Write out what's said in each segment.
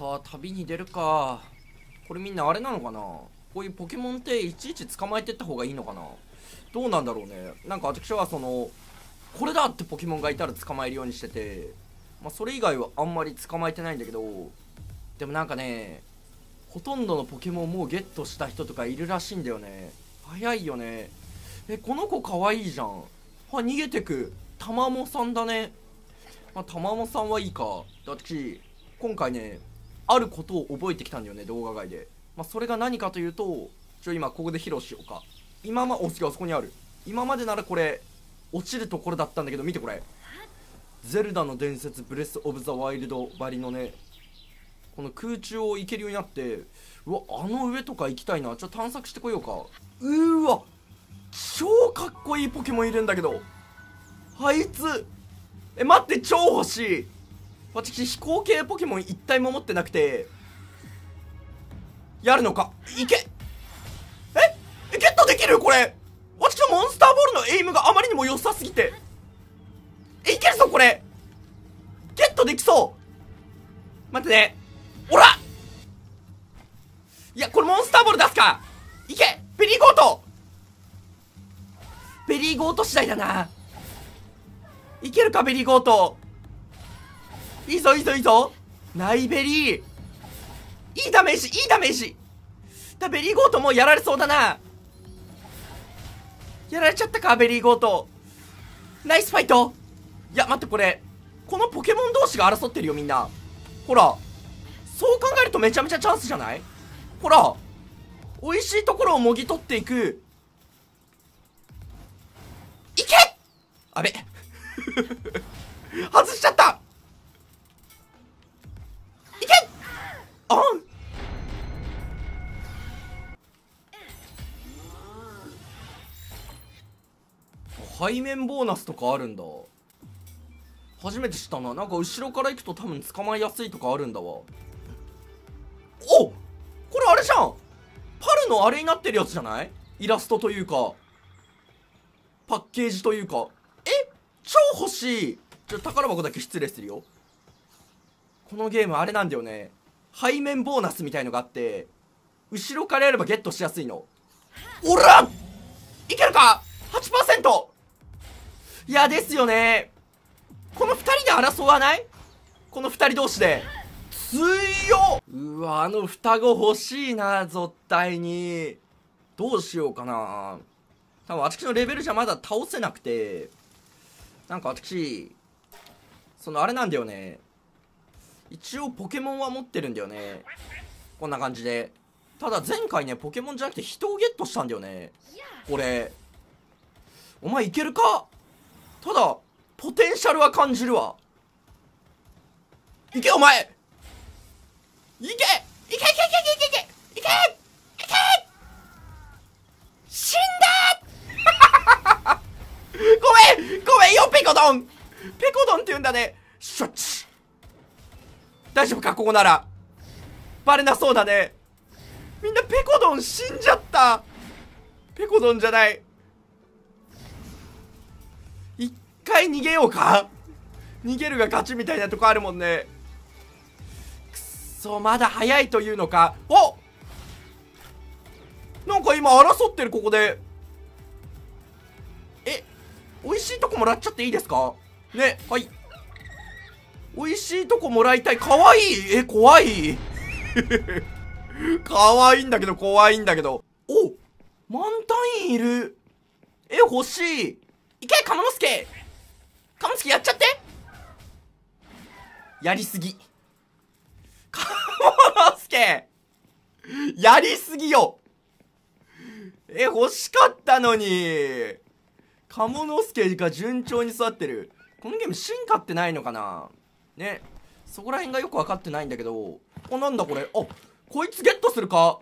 さあ旅に出るかこれみんなあれなのかなこういうポケモンっていちいち捕まえてった方がいいのかなどうなんだろうねなんか私はそのこれだってポケモンがいたら捕まえるようにしてて、まあ、それ以外はあんまり捕まえてないんだけどでもなんかねほとんどのポケモンもうゲットした人とかいるらしいんだよね早いよねえこの子かわいいじゃんあ逃げてくたまもさんだねまあたまもさんはいいかだって私今回ねあることを覚えてきたんだよね動画外で、まあ、それが何かというとちょ今ここで披露しようか今まおすげあそこにある今までならこれ落ちるところだったんだけど見てこれゼルダの伝説ブレス・オブ・ザ・ワイルドバリのねこの空中を行けるようになってうわあの上とか行きたいなちょっと探索してこようかうーわ超かっこいいポケモンいるんだけどあいつえ待って超欲しい私飛行系ポケモン一体も持ってなくてやるのかいけえゲットできるこれ私のモンスターボールのエイムがあまりにも良さすぎてえいけるぞこれゲットできそう待ってねおらいやこれモンスターボール出すかいけペリーゴートペリーゴート次第だないけるかベリーゴートいいぞいいぞいいぞナイベリーいいダメージいいダメージだベリーゴートもうやられそうだなやられちゃったかベリーゴートナイスファイトいや待ってこれこのポケモン同士が争ってるよみんなほらそう考えるとめちゃめちゃチャンスじゃないほら美味しいところをもぎ取っていくいけあべ 外しちゃったオン背面ボーナスとかあるんだ初めて知ったななんか後ろから行くと多分捕まえやすいとかあるんだわおこれあれじゃんパルのあれになってるやつじゃないイラストというかパッケージというかえ超欲しいちょ宝箱だけ失礼するよこのゲームあれなんだよね背面ボーナスみたいのがあって後ろからやればゲットしやすいのおらいけるか 8%! いやですよねこの2人で争わないこの2人同士で強うわあの双子欲しいな絶対にどうしようかな多分私のレベルじゃまだ倒せなくてなんか私そのあれなんだよね一応ポケモンは持ってるんだよねこんな感じでただ前回ねポケモンじゃなくて人をゲットしたんだよねこれお前いけるかただポテンシャルは感じるわいけお前いけいけいけいけいけいけいけいけいけ死んだ ごめんごめんよペコドンペコドンって言うんだねしょっち大丈夫かここならバレなそうだねみんなペコドン死んじゃったペコドンじゃない一回逃げようか逃げるが勝ちみたいなとこあるもんねくそまだ早いというのかおなんか今争ってるここでえ美味しいとこもらっちゃっていいですかねはい美味しいとこもらいたい。かわいいえ、怖いかわいいんだけど、怖いんだけど。お満タンいる。え、欲しい。いけ、カモノスケカモノスケやっちゃってやりすぎ。カモノスケやりすぎよえ、欲しかったのに。カモノスケが順調に座ってる。このゲーム進化ってないのかなねそこら辺がよく分かってないんだけどあなんだこれあこいつゲットするか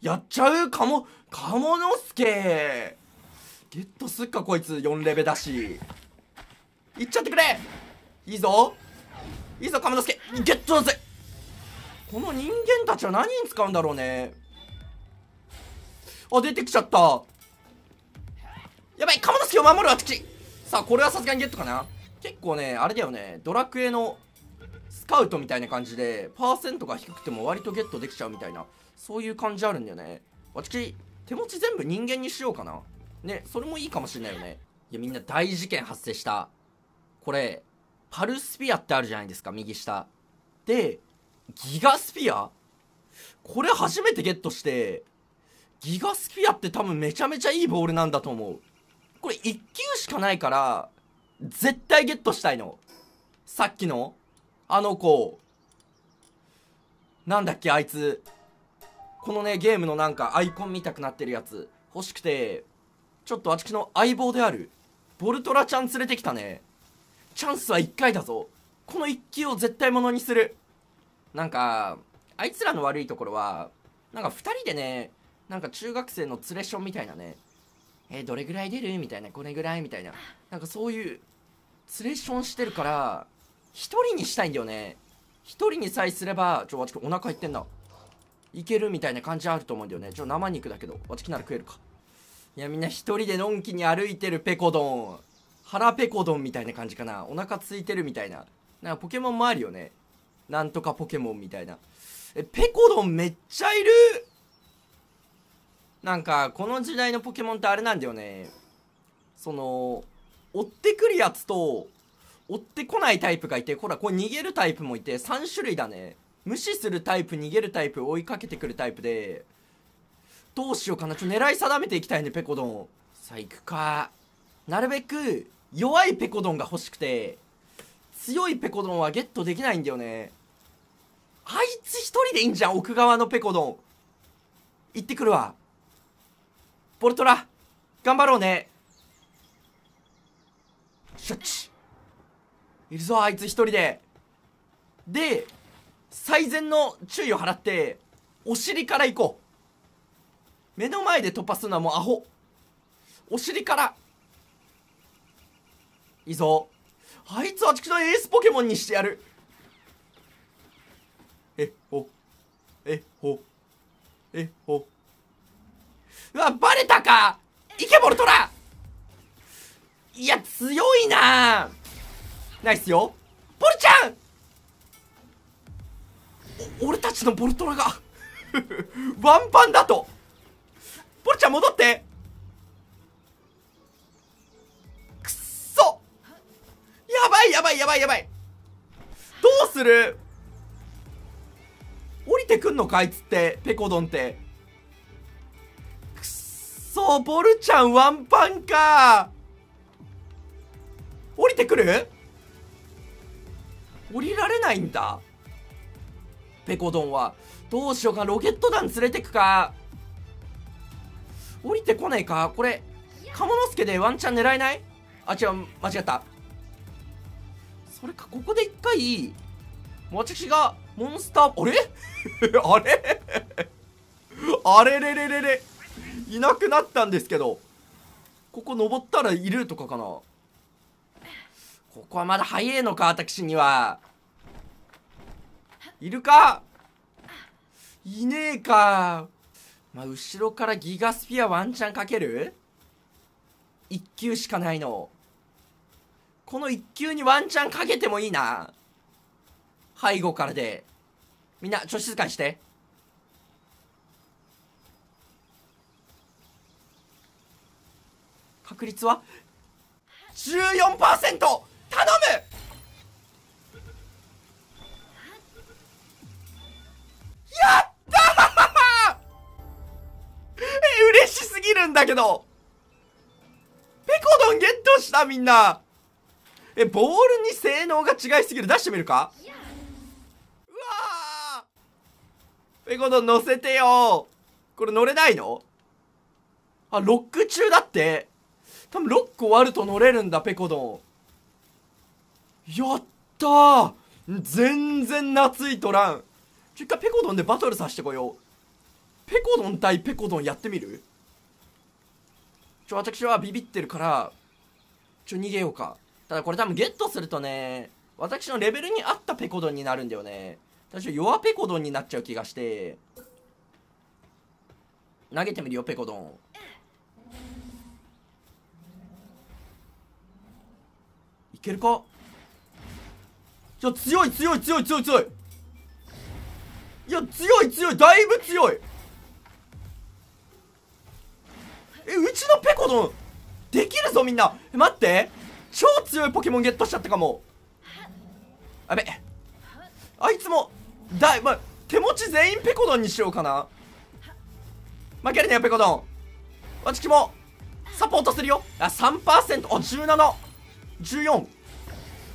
やっちゃうかもかものすけゲットすっかこいつ4レベだしいっちゃってくれいいぞいいぞかものすけゲットだぜこの人間たちは何に使うんだろうねあ出てきちゃったやばいかものすけを守る私さあこれはさすがにゲットかな結構ねあれだよねドラクエのスカウトみたいな感じでパーセントが低くても割とゲットできちゃうみたいなそういう感じあるんだよね私手持ち全部人間にしようかなねそれもいいかもしれないよねいやみんな大事件発生したこれパルスピアってあるじゃないですか右下でギガスピアこれ初めてゲットしてギガスピアって多分めちゃめちゃいいボールなんだと思うこれ1球しかないから絶対ゲットしたいの。さっきの、あの子。なんだっけ、あいつ。このね、ゲームのなんかアイコン見たくなってるやつ。欲しくて、ちょっと私の相棒である、ボルトラちゃん連れてきたね。チャンスは1回だぞ。この1球を絶対ものにする。なんか、あいつらの悪いところは、なんか2人でね、なんか中学生の連れションみたいなね、えー、どれぐらい出るみたいなこれぐらいみたいななんかそういうツレッションしてるから1人にしたいんだよね1人にさえすればちょわちお腹減ってんないけるみたいな感じあると思うんだよねちょ生肉だけどわちきなら食えるかいやみんな1人でのんきに歩いてるペコどん腹ペコどんみたいな感じかなお腹ついてるみたいななんかポケモンもあるよねなんとかポケモンみたいなえペコどんめっちゃいるなんか、この時代のポケモンってあれなんだよね。その、追ってくるやつと、追ってこないタイプがいて、ほら、これ逃げるタイプもいて、3種類だね。無視するタイプ、逃げるタイプ、追いかけてくるタイプで、どうしようかな。ちょ、狙い定めていきたいね、ペコドン。さあ、行くか。なるべく、弱いペコドンが欲しくて、強いペコドンはゲットできないんだよね。あいつ一人でいいんじゃん、奥側のペコドン。行ってくるわ。ボルトラ頑張ろうねシャッチいるぞあいつ一人でで最善の注意を払ってお尻から行こう目の前で突破するのはもうアホお尻からいいぞあいつはちくのエースポケモンにしてやるえほえほえほうわバレたかイケボルトラいや強いなナイスよボルちゃん俺たちのボルトラが ワンパンだとボルちゃん戻ってくっそやばいやばいやばいやばいどうする降りてくんのかあいつってペコドンってボルちゃんワンパンか降りてくる降りられないんだペコドンはどうしようかロケット団連れてくか降りてこないかこれ鴨之助でワンチャン狙えないあ違う間違ったそれかここで一回私がモンスターあれ あれ あれれれれれいなくなったんですけどここ登ったらいるとかかなここはまだ早えのか私にはいるかいねえかまあ、後ろからギガスピアワンチャンかける1球しかないのこの1球にワンチャンかけてもいいな背後からでみんなちょっと静かにして確率は 14%! 頼むやった しすぎるんだけどペコドンゲットしたみんなえ、ボールに性能が違いすぎる出してみるかうわペコドン乗せてよこれ乗れないのあ、ロック中だって多分6個割ると乗れるんだペコドンやったー全然懐いとらん一回ペコドンでバトルさしてこようペコドン対ペコドンやってみるちょ私はビビってるからちょ逃げようかただこれ多分ゲットするとね私のレベルに合ったペコドンになるんだよね私弱ペコドンになっちゃう気がして投げてみるよペコドンけるかいや強い強い強い強い強いいや強い強いだいぶ強いえうちのペコドンできるぞみんな待って超強いポケモンゲットしちゃったかもあべあいつもだい、ま、手持ち全員ペコドンにしようかな負けるねペコドン私もサポートするよあ3%お17 14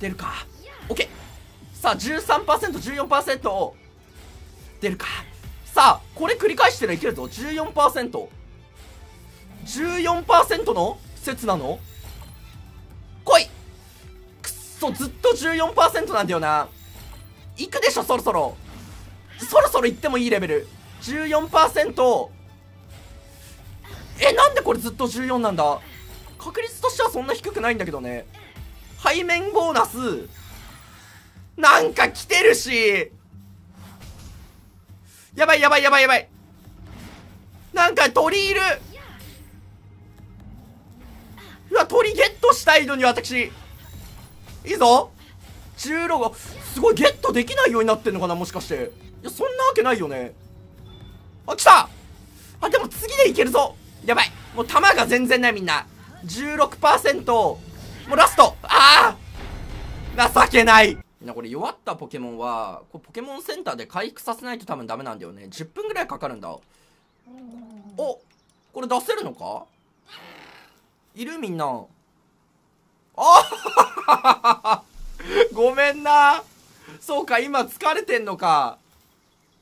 出るか OK さあ 13%14% 出るかさあこれ繰り返してらいけるぞ 14%14% 14の説なの来いくっそずっと14%なんだよな行くでしょそろそろそろそろ行ってもいいレベル14%えなんでこれずっと14なんだ確率としてはそんな低くないんだけどね背面ボーナス、なんか来てるし、やばいやばいやばいやばい。なんか鳥いる。うわ、鳥ゲットしたいのに私。いいぞ。16が、すごいゲットできないようになってんのかな、もしかして。いや、そんなわけないよね。あ、来たあ、でも次でいけるぞ。やばい。もう弾が全然ないみんな。16%。もうラストああ情けないこれ弱ったポケモンはこポケモンセンターで回復させないと多分ダメなんだよね10分ぐらいかかるんだおこれ出せるのかいるみんなあ ごめんなそうか今疲れてんのか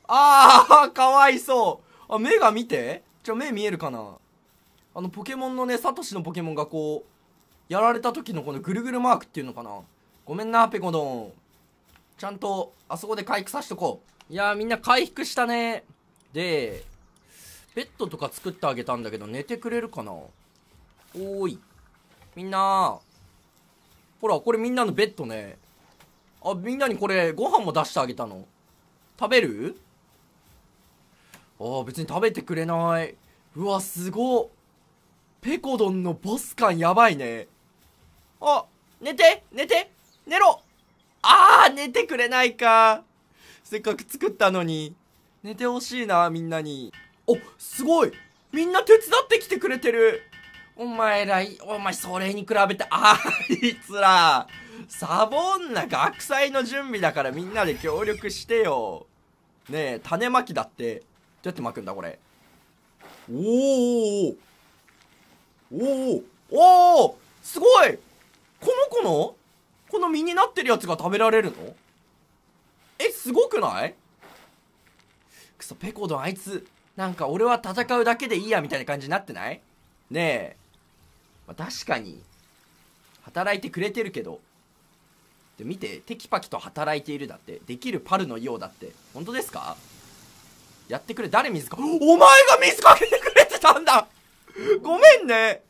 ああかわいそうあ目が見てちょ目見えるかなあのポケモンのねサトシのポケモンがこうやられた時のこのぐるぐるマークっていうのかなごめんなペコドンちゃんとあそこで回復さしとこういやーみんな回復したねでベッドとか作ってあげたんだけど寝てくれるかなおーいみんなほらこれみんなのベッドねあみんなにこれご飯も出してあげたの食べるああ別に食べてくれないうわすごっペコドンのボス感やばいねお寝て寝て寝ろあー寝てくれないかせっかく作ったのに寝てほしいなみんなにおすごいみんな手伝ってきてくれてるお前らお前それに比べてあいつらサボんな学祭の準備だからみんなで協力してよねえ種まきだってどうやってまくんだこれおおおおおおおすごいこの子のこの身になってるやつが食べられるのえ、すごくないくそ、ペコドンあいつ、なんか俺は戦うだけでいいやみたいな感じになってないねえ。まあ、確かに、働いてくれてるけど。で、見て、テキパキと働いているだって。できるパルのようだって。本当ですかやってくれ、誰水か、お前が水かけてくれてたんだ ごめんね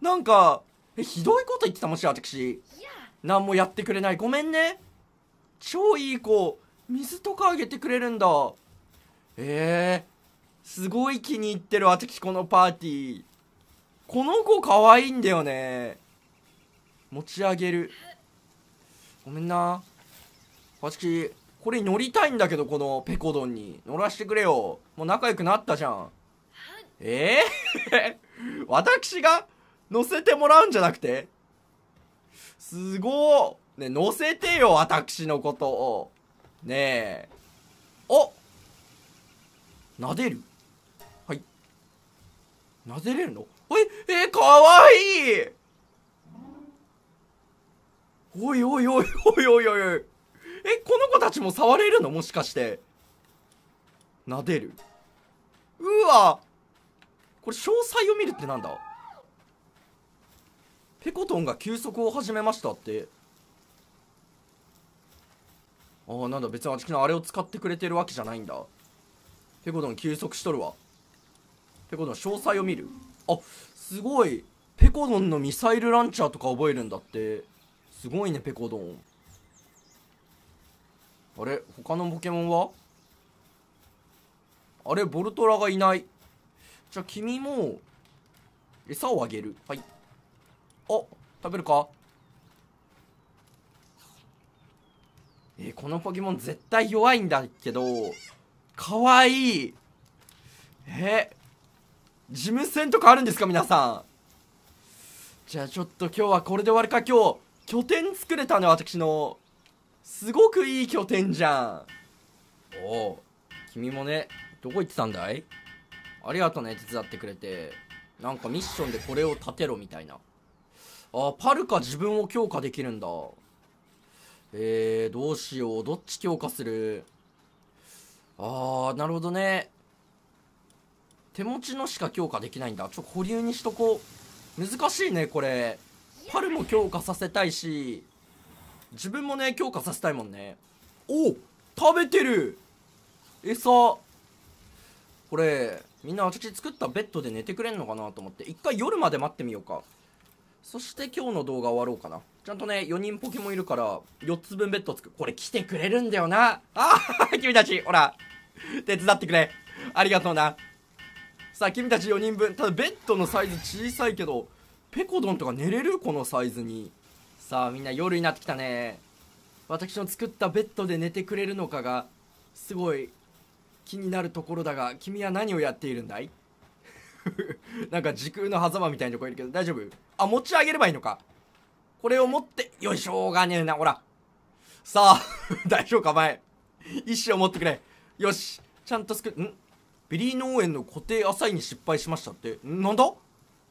なんか、えひどいこと言ってたもし私何もやってくれないごめんね超いい子水とかあげてくれるんだえー、すごい気に入ってる私このパーティーこの子かわいいんだよね持ち上げるごめんな私これ乗りたいんだけどこのペコドンに乗らせてくれよもう仲良くなったじゃんええー、私が乗せてもらうんじゃなくてすごーね、乗せてよ、私のことを。ねえ。お撫でるはい。撫でれるのえ、え、かわいいおいおいおいおいおいおいおい。え、この子たちも触れるのもしかして。撫でる。うわこれ詳細を見るってなんだペコトンが休息を始めましたってああなんだ別にあのあれを使ってくれてるわけじゃないんだペコトン休息しとるわペコトン詳細を見るあすごいペコドンのミサイルランチャーとか覚えるんだってすごいねペコドンあれ他のポケモンはあれボルトラがいないじゃあ君も餌をあげるはいお食べるかえー、このポケモン絶対弱いんだけどかわいいえー、事務戦とかあるんですか皆さんじゃあちょっと今日はこれで終わりか今日拠点作れたね私のすごくいい拠点じゃんおお君もねどこ行ってたんだいありがとね手伝ってくれてなんかミッションでこれを建てろみたいなあ、パルカ自分を強化できるんだ。えー、どうしよう。どっち強化するあー、なるほどね。手持ちのしか強化できないんだ。ちょ、っと保留にしとこう。難しいね、これ。パルも強化させたいし、自分もね、強化させたいもんね。お食べてる餌。これ、みんな私作ったベッドで寝てくれんのかなと思って。一回夜まで待ってみようか。そして今日の動画終わろうかな。ちゃんとね、4人ポケモンいるから、4つ分ベッドつく。これ来てくれるんだよな。あ 君たち、ほら、手伝ってくれ。ありがとうな。さあ、君たち4人分。ただ、ベッドのサイズ小さいけど、ペコドンとか寝れるこのサイズに。さあ、みんな夜になってきたね。私の作ったベッドで寝てくれるのかが、すごい気になるところだが、君は何をやっているんだい なんか時空の狭間みたいなとこいるけど、大丈夫あ、持ち上げればいいのか。これを持って、よいしょうがねえな、ほら。さあ、大丈夫か、お前。石を持ってくれ。よし。ちゃんと作る、んビリー農園の固定浅いに失敗しましたって。んなんだ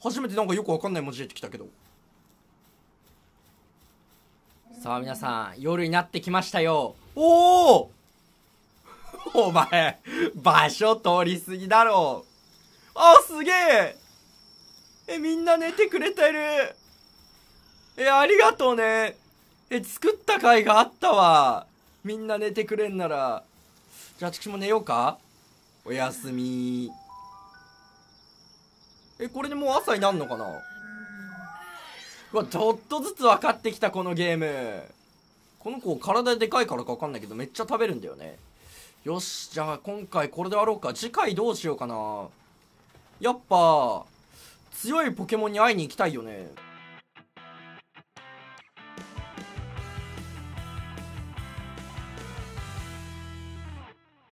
初めてなんかよくわかんない文字出てきたけど。さあ皆さん、夜になってきましたよ。おおお前、場所通りすぎだろう。あすげええ、みんな寝てくれてる。え、ありがとうね。え、作った回があったわ。みんな寝てくれんなら。じゃあ、私も寝ようかおやすみ。え、これでもう朝になんのかなうわ、ちょっとずつ分かってきた、このゲーム。この子、体でかいからか分かんないけど、めっちゃ食べるんだよね。よし、じゃあ今回これで終わろうか。次回どうしようかな。やっぱ強いポケモンに会いに行きたいよね